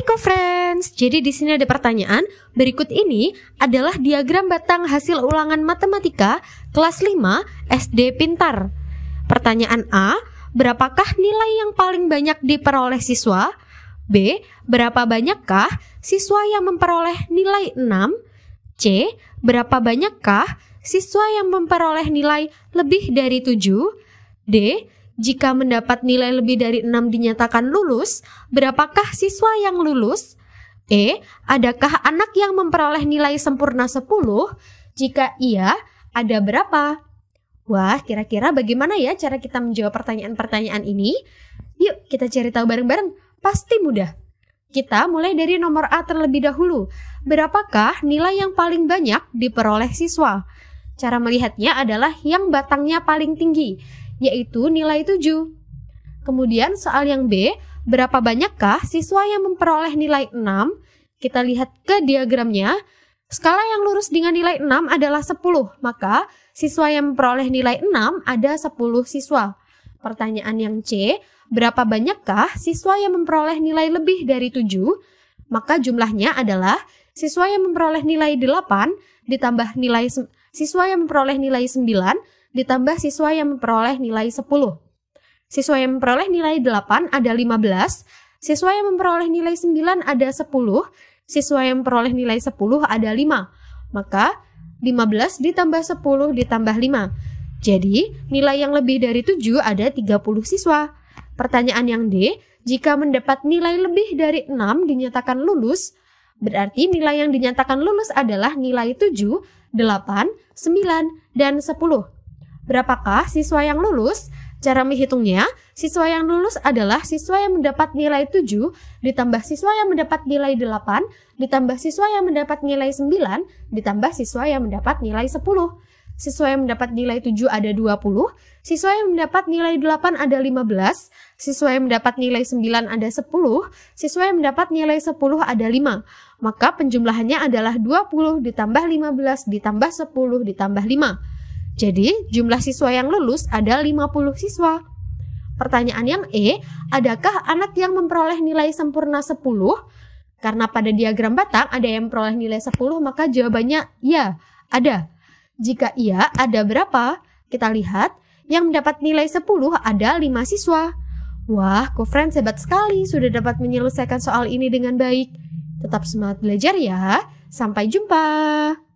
Hai friends jadi di sini ada pertanyaan. Berikut ini adalah diagram batang hasil ulangan matematika kelas 5 SD Pintar. Pertanyaan A, berapakah nilai yang paling banyak diperoleh siswa? B, berapa banyakkah siswa yang memperoleh nilai 6? C, berapa banyakkah siswa yang memperoleh nilai lebih dari 7? D, jika mendapat nilai lebih dari 6 dinyatakan lulus, berapakah siswa yang lulus? E. Adakah anak yang memperoleh nilai sempurna 10? Jika iya, ada berapa? Wah, kira-kira bagaimana ya cara kita menjawab pertanyaan-pertanyaan ini? Yuk, kita cari tahu bareng-bareng. Pasti mudah. Kita mulai dari nomor A terlebih dahulu. Berapakah nilai yang paling banyak diperoleh siswa? Cara melihatnya adalah yang batangnya paling tinggi, yaitu nilai 7. Kemudian soal yang B, berapa banyakkah siswa yang memperoleh nilai 6? Kita lihat ke diagramnya. Skala yang lurus dengan nilai 6 adalah 10, maka siswa yang memperoleh nilai 6 ada 10 siswa. Pertanyaan yang C, berapa banyakkah siswa yang memperoleh nilai lebih dari 7? Maka jumlahnya adalah siswa yang memperoleh nilai 8 ditambah nilai siswa yang memperoleh nilai 9 ditambah siswa yang memperoleh nilai 10. Siswa yang memperoleh nilai 8 ada 15, siswa yang memperoleh nilai 9 ada 10, siswa yang memperoleh nilai 10 ada 5. Maka 15 ditambah 10 ditambah 5. Jadi, nilai yang lebih dari 7 ada 30 siswa. Pertanyaan yang D, jika mendapat nilai lebih dari 6 dinyatakan lulus, Berarti nilai yang dinyatakan lulus adalah nilai 7, 8, 9, dan 10. Berapakah siswa yang lulus? Cara menghitungnya, siswa yang lulus adalah siswa yang mendapat nilai 7 ditambah siswa yang mendapat nilai 8 ditambah siswa yang mendapat nilai 9 ditambah siswa yang mendapat nilai 10. Siswa yang mendapat nilai 7 ada 20, siswa yang mendapat nilai 8 ada 15, siswa yang mendapat nilai 9 ada 10, siswa yang mendapat nilai 10 ada 5. Maka penjumlahannya adalah 20 ditambah 15 ditambah 10 ditambah 5. Jadi, jumlah siswa yang lulus ada 50 siswa. Pertanyaan yang E, adakah anak yang memperoleh nilai sempurna 10? Karena pada diagram batang ada yang memperoleh nilai 10, maka jawabannya ya, ada. Jika iya, ada berapa? Kita lihat, yang mendapat nilai 10 ada 5 siswa. Wah, ko friends hebat sekali sudah dapat menyelesaikan soal ini dengan baik. Tetap semangat belajar ya. Sampai jumpa.